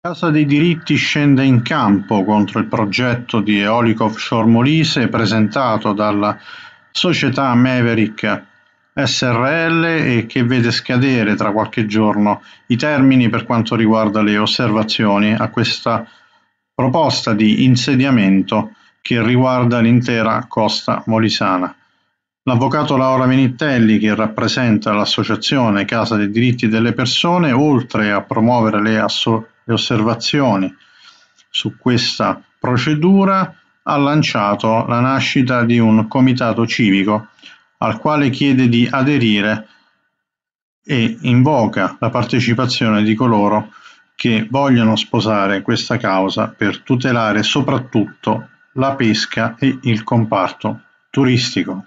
La Casa dei diritti scende in campo contro il progetto di eolico offshore Molise presentato dalla società Maverick Srl e che vede scadere tra qualche giorno i termini per quanto riguarda le osservazioni a questa proposta di insediamento che riguarda l'intera costa molisana. L'avvocato Laura Venitelli, che rappresenta l'associazione Casa dei diritti delle persone, oltre a promuovere le associazioni le osservazioni su questa procedura, ha lanciato la nascita di un comitato civico al quale chiede di aderire e invoca la partecipazione di coloro che vogliono sposare questa causa per tutelare soprattutto la pesca e il comparto turistico.